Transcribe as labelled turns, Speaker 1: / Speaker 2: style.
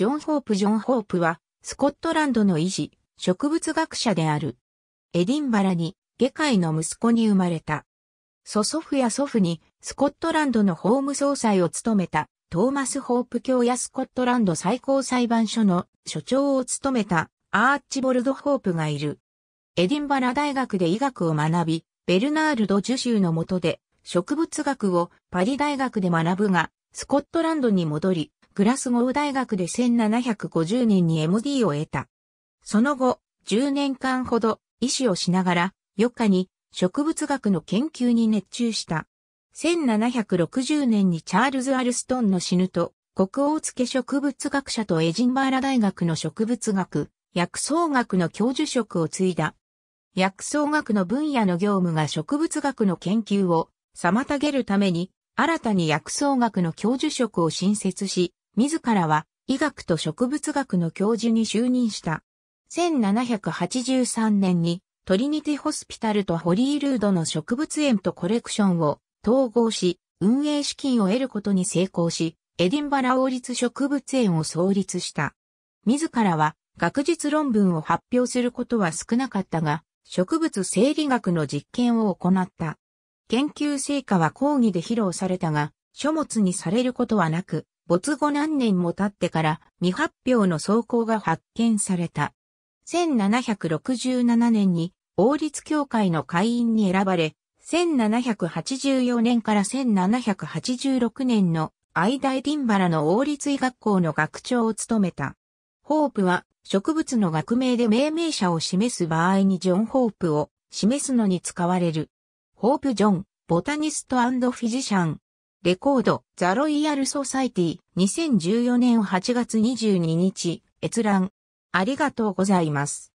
Speaker 1: ジョン・ホープ・ジョン・ホープは、スコットランドの医師、植物学者である。エディンバラに、下界の息子に生まれた。祖祖父や祖父に、スコットランドの法務総裁を務めた、トーマス・ホープ卿やスコットランド最高裁判所の所長を務めた、アーチボルド・ホープがいる。エディンバラ大学で医学を学び、ベルナールド・ジュシューの下で、植物学をパリ大学で学ぶが、スコットランドに戻り、グラスゴー大学で1750年に MD を得た。その後、10年間ほど医師をしながら、余暇に植物学の研究に熱中した。1760年にチャールズ・アルストンの死ぬと、国王付植物学者とエジンバーラ大学の植物学、薬草学の教授職を継いだ。薬草学の分野の業務が植物学の研究を妨げるために、新たに薬草学の教授職を新設し、自らは医学と植物学の教授に就任した。1783年にトリニティホスピタルとホリールードの植物園とコレクションを統合し、運営資金を得ることに成功し、エディンバラ王立植物園を創立した。自らは学術論文を発表することは少なかったが、植物生理学の実験を行った。研究成果は講義で披露されたが、書物にされることはなく、没後何年も経ってから未発表の走行が発見された。1767年に王立協会の会員に選ばれ、1784年から1786年のダ・エディンバラの王立医学校の学長を務めた。ホープは植物の学名で命名者を示す場合にジョン・ホープを示すのに使われる。ホープ・ジョン、ボタニストフィジシャン、レコード、ザ・ロイヤル・ソサイティ、2014年8月22日、閲覧。ありがとうございます。